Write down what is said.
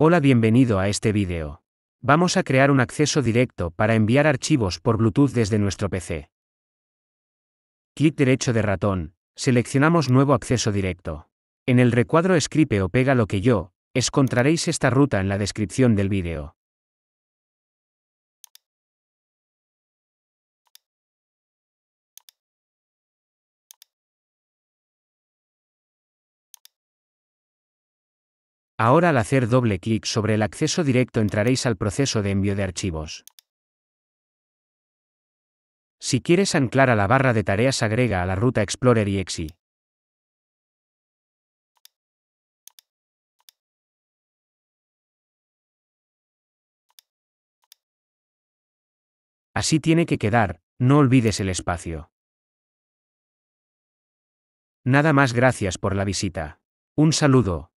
Hola bienvenido a este vídeo. Vamos a crear un acceso directo para enviar archivos por Bluetooth desde nuestro PC. Clic derecho de ratón, seleccionamos Nuevo acceso directo. En el recuadro escribe o pega lo que yo, encontraréis esta ruta en la descripción del vídeo. Ahora al hacer doble clic sobre el acceso directo entraréis al proceso de envío de archivos. Si quieres anclar a la barra de tareas agrega a la ruta Explorer y EXI. Así tiene que quedar, no olvides el espacio. Nada más gracias por la visita. Un saludo.